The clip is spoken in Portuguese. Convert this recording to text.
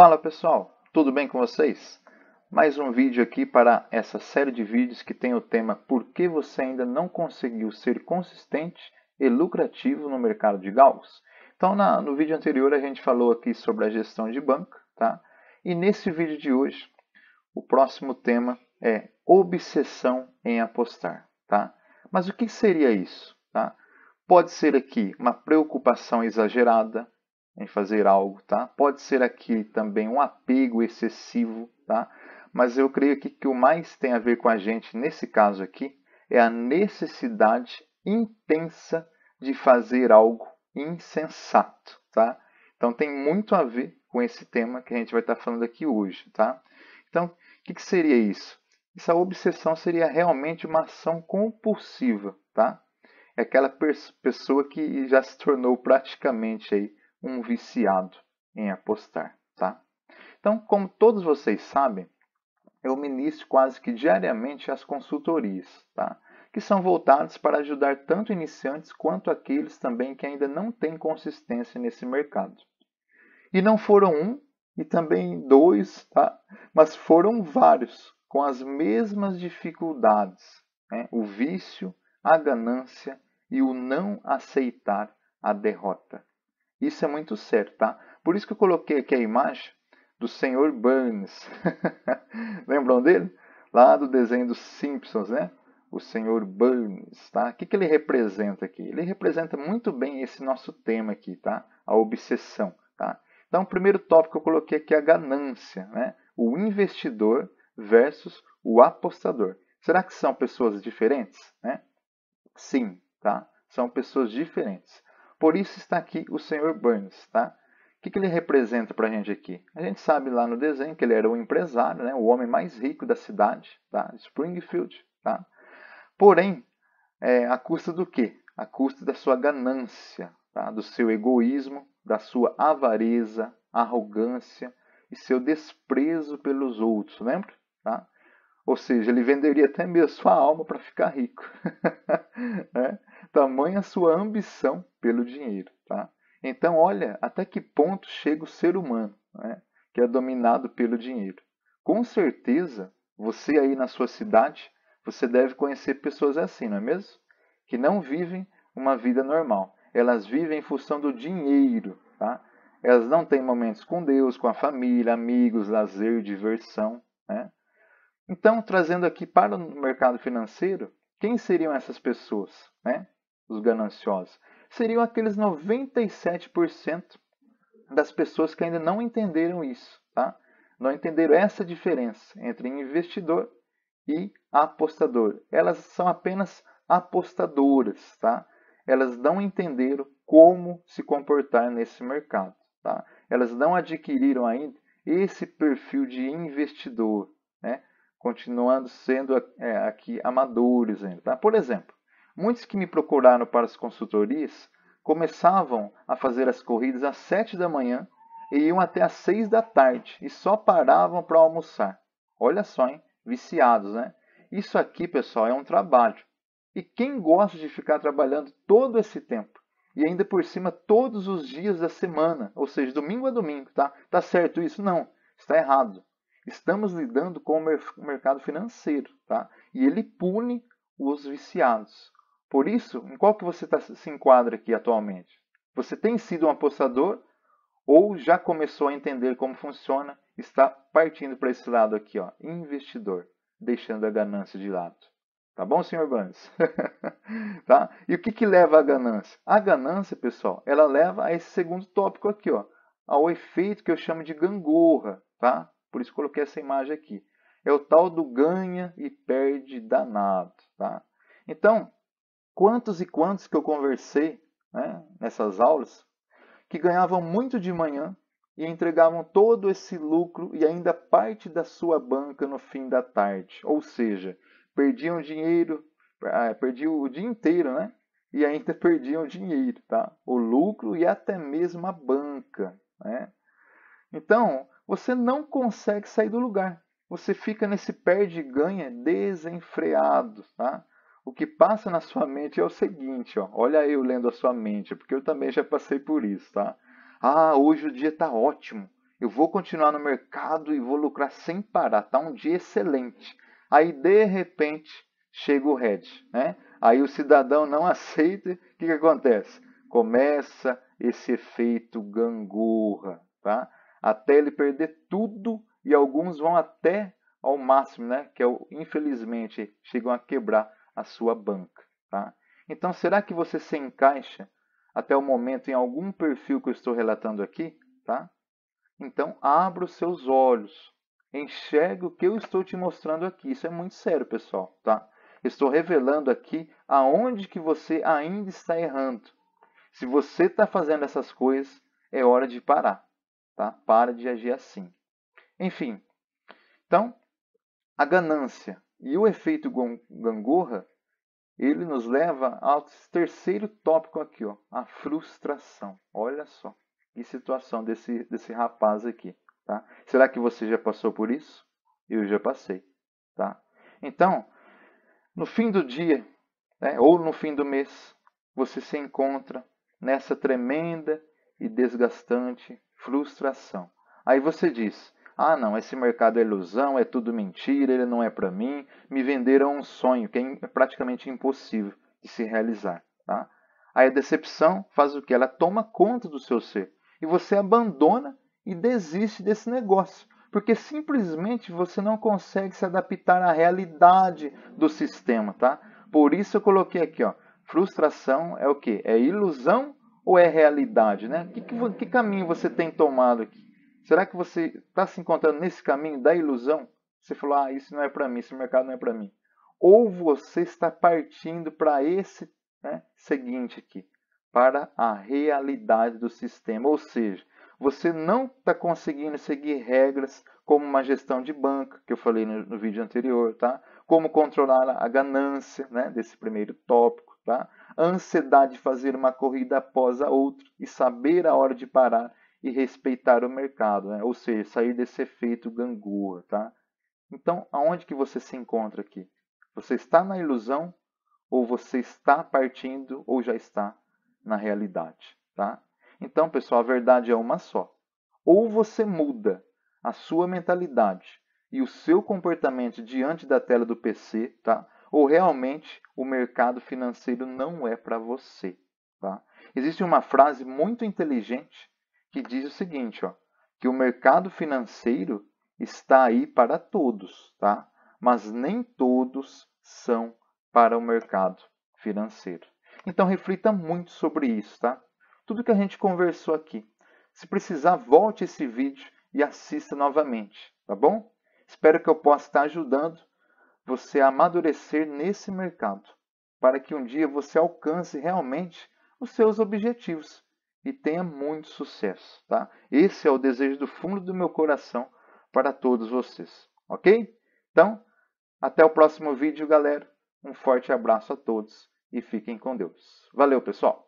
Fala pessoal, tudo bem com vocês? Mais um vídeo aqui para essa série de vídeos que tem o tema Por que você ainda não conseguiu ser consistente e lucrativo no mercado de galgos? Então na, no vídeo anterior a gente falou aqui sobre a gestão de banco, tá? E nesse vídeo de hoje, o próximo tema é obsessão em apostar, tá? Mas o que seria isso, tá? Pode ser aqui uma preocupação exagerada, em fazer algo, tá? Pode ser aqui também um apego excessivo, tá? Mas eu creio aqui que o mais tem a ver com a gente nesse caso aqui é a necessidade intensa de fazer algo insensato, tá? Então tem muito a ver com esse tema que a gente vai estar falando aqui hoje, tá? Então, o que, que seria isso? Essa obsessão seria realmente uma ação compulsiva, tá? É aquela pessoa que já se tornou praticamente aí um viciado em apostar, tá? Então, como todos vocês sabem, eu ministro quase que diariamente as consultorias, tá? que são voltadas para ajudar tanto iniciantes quanto aqueles também que ainda não têm consistência nesse mercado. E não foram um e também dois, tá? mas foram vários com as mesmas dificuldades: né? o vício, a ganância e o não aceitar a derrota. Isso é muito certo, tá? Por isso que eu coloquei aqui a imagem do Sr. Burns. Lembram dele? Lá do desenho dos Simpsons, né? O Sr. Burns, tá? O que, que ele representa aqui? Ele representa muito bem esse nosso tema aqui, tá? A obsessão, tá? Então, o primeiro tópico que eu coloquei aqui é a ganância, né? O investidor versus o apostador. Será que são pessoas diferentes? Né? Sim, tá? São pessoas diferentes. Por isso está aqui o Sr. Burns, tá? O que, que ele representa para a gente aqui? A gente sabe lá no desenho que ele era o empresário, né? o homem mais rico da cidade, tá? Springfield. Tá? Porém, é, à custa do quê? À custa da sua ganância, tá? do seu egoísmo, da sua avareza, arrogância e seu desprezo pelos outros, lembra? Tá? Ou seja, ele venderia até mesmo sua alma para ficar rico. né? Tamanha sua ambição pelo dinheiro. Tá? Então, olha até que ponto chega o ser humano, né, que é dominado pelo dinheiro. Com certeza, você aí na sua cidade, você deve conhecer pessoas assim, não é mesmo? Que não vivem uma vida normal. Elas vivem em função do dinheiro, tá? Elas não têm momentos com Deus, com a família, amigos, lazer, diversão, né? Então, trazendo aqui para o mercado financeiro, quem seriam essas pessoas, né? os gananciosos? Seriam aqueles 97% das pessoas que ainda não entenderam isso, tá? Não entenderam essa diferença entre investidor e apostador. Elas são apenas apostadoras, tá? Elas não entenderam como se comportar nesse mercado, tá? Elas não adquiriram ainda esse perfil de investidor, né? Continuando sendo é, aqui amadores ainda, tá? Por exemplo, Muitos que me procuraram para as consultorias começavam a fazer as corridas às sete da manhã e iam até às seis da tarde e só paravam para almoçar. Olha só, hein? Viciados, né? Isso aqui, pessoal, é um trabalho. E quem gosta de ficar trabalhando todo esse tempo? E ainda por cima todos os dias da semana, ou seja, domingo a domingo, tá? Tá certo isso? Não, está errado. Estamos lidando com o mercado financeiro, tá? E ele pune os viciados. Por isso, em qual que você tá, se enquadra aqui atualmente? Você tem sido um apostador ou já começou a entender como funciona? Está partindo para esse lado aqui, ó, investidor, deixando a ganância de lado. Tá bom, senhor Burns? tá? E o que, que leva à ganância? A ganância, pessoal, ela leva a esse segundo tópico aqui, ó, ao efeito que eu chamo de gangorra, tá? Por isso coloquei essa imagem aqui. É o tal do ganha e perde danado, tá? Então, quantos e quantos que eu conversei né, nessas aulas que ganhavam muito de manhã e entregavam todo esse lucro e ainda parte da sua banca no fim da tarde. Ou seja, perdiam dinheiro, é, perdiam o dia inteiro, né? E ainda perdiam dinheiro, tá? O lucro e até mesmo a banca, né? Então, você não consegue sair do lugar. Você fica nesse perde-ganha desenfreado, tá? o que passa na sua mente é o seguinte, ó, olha eu lendo a sua mente, porque eu também já passei por isso, tá? Ah, hoje o dia está ótimo, eu vou continuar no mercado e vou lucrar sem parar, tá um dia excelente. Aí de repente chega o red, né? Aí o cidadão não aceita, o que, que acontece? Começa esse efeito gangorra, tá? Até ele perder tudo e alguns vão até ao máximo, né? Que é o, infelizmente chegam a quebrar a sua banca. Tá? Então, será que você se encaixa até o momento em algum perfil que eu estou relatando aqui? Tá? Então, abra os seus olhos, enxergue o que eu estou te mostrando aqui. Isso é muito sério, pessoal. Tá? Estou revelando aqui aonde que você ainda está errando. Se você está fazendo essas coisas, é hora de parar. Tá? Para de agir assim. Enfim, então, a ganância. E o efeito gangorra, ele nos leva ao terceiro tópico aqui, ó, a frustração. Olha só que situação desse, desse rapaz aqui. Tá? Será que você já passou por isso? Eu já passei. Tá? Então, no fim do dia, né, ou no fim do mês, você se encontra nessa tremenda e desgastante frustração. Aí você diz: ah, não, esse mercado é ilusão, é tudo mentira, ele não é para mim. Me venderam um sonho que é, é praticamente impossível de se realizar. Tá? Aí a decepção faz o que? Ela toma conta do seu ser e você abandona e desiste desse negócio, porque simplesmente você não consegue se adaptar à realidade do sistema, tá? Por isso eu coloquei aqui, ó, frustração é o que? É ilusão ou é realidade, né? Que, que, que caminho você tem tomado aqui? Será que você está se encontrando nesse caminho da ilusão? Você falou, ah, isso não é para mim, esse mercado não é para mim. Ou você está partindo para esse né, seguinte aqui, para a realidade do sistema. Ou seja, você não está conseguindo seguir regras como uma gestão de banco, que eu falei no, no vídeo anterior, tá? Como controlar a ganância, né, desse primeiro tópico, tá? A ansiedade de fazer uma corrida após a outra e saber a hora de parar e respeitar o mercado, né? ou seja, sair desse efeito gangorra, tá? Então, aonde que você se encontra aqui? Você está na ilusão ou você está partindo ou já está na realidade, tá? Então, pessoal, a verdade é uma só. Ou você muda a sua mentalidade e o seu comportamento diante da tela do PC, tá? Ou realmente o mercado financeiro não é para você, tá? Existe uma frase muito inteligente que diz o seguinte, ó, que o mercado financeiro está aí para todos, tá? Mas nem todos são para o mercado financeiro. Então reflita muito sobre isso, tá? Tudo que a gente conversou aqui. Se precisar, volte esse vídeo e assista novamente, tá bom? Espero que eu possa estar ajudando você a amadurecer nesse mercado, para que um dia você alcance realmente os seus objetivos e tenha muito sucesso, tá? Esse é o desejo do fundo do meu coração para todos vocês, ok? Então, até o próximo vídeo, galera. Um forte abraço a todos e fiquem com Deus. Valeu, pessoal!